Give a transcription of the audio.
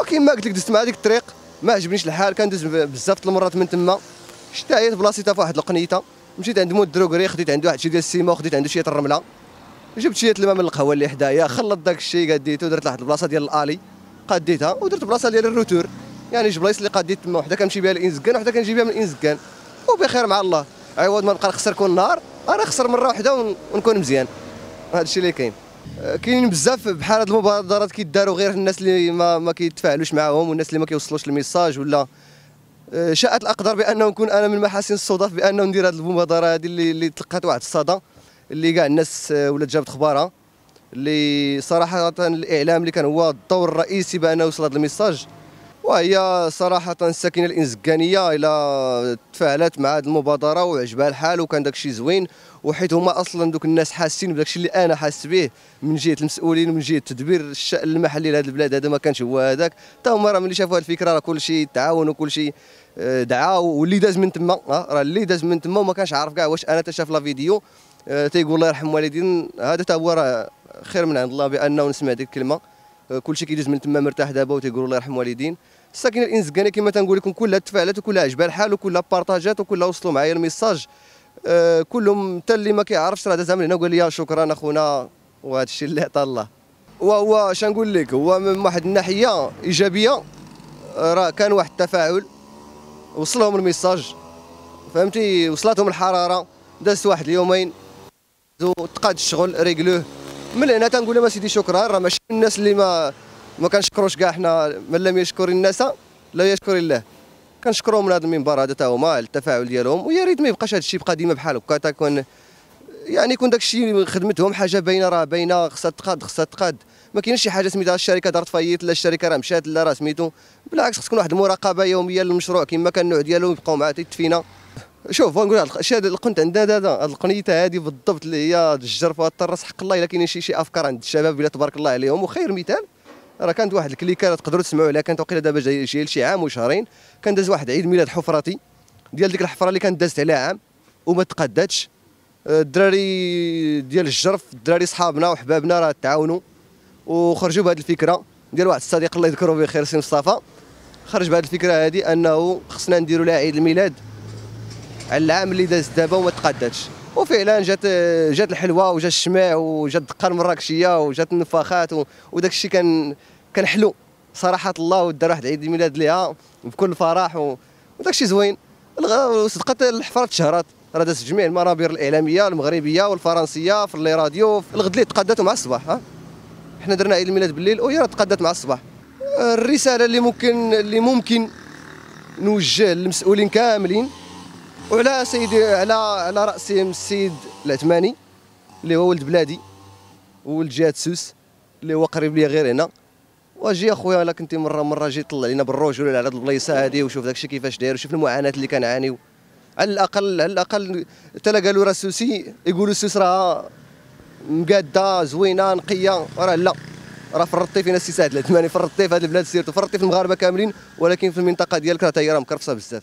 وكيما قلت لك دزت مع هذيك الطريق ما عجبنيش الحال كندوز بزاف المرات من تما شتايت هي في واحد القنيته مشيت عند مود دروغري خديت عنده واحد شي ديال السيما وخديت عنده شويه الرمله جبت شويه الماء من القهوه اللي حدايا خلط داك الشيء قديته ودرت واحد البلاصه ديال الالي قديتها ودرت بلاصه ديال الروتور يعني جوج بلايص اللي قديت تما وحده كنمشي بها لانزكان وحده كنجي بها من الانزكان وبخير مع الله عوض ما نبقى نخسر كل نهار انا خسر مره واحده ونكون مزيان هذا الشيء اللي كاين آه، كاينين بزاف بحال هاد المبادرات كيداروا غير الناس اللي ما, ما كيتفاعلوش معاهم والناس اللي ما كيوصلوش الميساج ولا آه، شاءت الاقدار بانه نكون انا من محاسن الصدف بانه ندير هذه المبادره هذه اللي, اللي تلقات واحد الصدى اللي كاع الناس آه، ولات جابت اخبارها اللي صراحه الاعلام اللي كان هو الدور الرئيسي بانه وصل هذا الميساج وهي صراحة الساكنة الإنزكانية إلى تفاعلت مع هذه المبادرة وعجبها الحال وكان داكشي زوين وحيت هما أصلا دوك الناس حاسين بداكشي اللي أنا حاس به من جهة المسؤولين ومن جهة تدبير الشأن المحلي لهذه البلاد هذا ما كانش هو هذاك تا هما راه ملي شافوا هذه الفكرة راه كلشي تعاون وكلشي آه، دعا واللي داز من تما آه، راه اللي داز من تما وما كانش عارف كاع واش أنا تشاف لا فيديو آه، تيقول الله يرحم والدين هذا تا هو راه خير من عند الله بأنه نسمع ديك الكلمة كلشي كيدوز من تما مرتاح دابا وتيقولوا الله يرحم الوالدين الساكنه الانزكانيه كما تنقول لكم كلها تفاعلات وكلها عجبها الحال وكلها بارطاجات وكلها وصلوا معايا الميساج آه، كلهم حتى اللي ما كيعرفش راه داز من هنا وقال لي شكرا اخونا وهذا الشيء اللي عطى الله وهو اش نقول لك هو من واحد الناحيه ايجابيه آه، راه كان واحد التفاعل وصلهم الميساج فهمتي وصلتهم الحراره دازت واحد اليومين تقاد الشغل رجلوه من هنا تنقول لهم اسيدي شكرا راه ماشي الناس اللي ما ما كنشكروش كاع حنا من لم يشكر الناس لا يشكر الله كنشكرهم من هذا المنبر هذا تا هما على التفاعل ديالهم ويا ريت ما يبقاش هذا الشيء بقى ديما بحال هكا تكون يعني يكون داك الشيء خدمتهم حاجه باينه راه باينه خصها تقاد خصها تقاد ما كاينش شي حاجه سميتها الشركه دارت فايت لا الشركه راه مشات لا راه سميتو بالعكس خص تكون واحد المراقبه يوميه للمشروع كما كان النوع ديالو يبقاو معاه تيتفينا شوف نقول هاد الشيء اللي كنت عندنا هذا هذه القنيته هذه بالضبط اللي هي الجرفه الطرس حق الله الا كاينين شي شي افكار عند الشباب الا تبارك الله عليهم وخير مثال راه كانت واحد الكليكه تقدروا تسمعوا عليها كانت وقيله دابا جايه شي عام وشهرين كان داز واحد عيد ميلاد حفرتي ديال ديك الحفره اللي كانت دازت عليها عام وما تقدتش آه، الدراري ديال الجرف الدراري صحابنا وحبابنا راه تعاونوا وخرجوا بهذه الفكره ديال واحد الصديق الله يذكره بخير سي مصطفى خرج بهذه الفكره هذه انه خصنا نديروا لها عيد الميلاد على العام اللي داز دابا وما تقاداتش وفعلا جات جات الحلوه وجا الشماع وجات الدقه المراكشيه وجات النفاخات وداك الشيء كان كان حلو صراحه الله ودار واحد عيد الميلاد ليها بكل فرح وداك الشيء زوين وصدقت الحفره تشهرات راه دازت جميع المنابر الاعلاميه المغربيه والفرنسيه في اللي راديو الغد اللي تقادات مع الصباح ها حنا درنا عيد الميلاد بالليل وهي راه تقادات مع الصباح الرساله اللي ممكن اللي ممكن نوجه للمسؤولين كاملين وعلى سيدي على على راسهم السيد العثماني اللي هو ولد بلادي ولد جهه سوس اللي هو قريب ليا غير هنا واجي اخويا الا كنتي مره مره جي طلع لينا بالرجل على هاد البلايصه هادي وشوف داكشي كيفاش داير وشوف المعاناه اللي كنعانيو على الاقل على الاقل حتى لا قالوا راه السوسي يقولوا السوس راه مقاده زوينه نقيه راه لا راه فرطتي فينا السي سعد العثماني فرطتي في هاد البلاد سيرتو فرطتي في المغاربه كاملين ولكن في المنطقه ديالك راه هي راه مكرفصه بزاف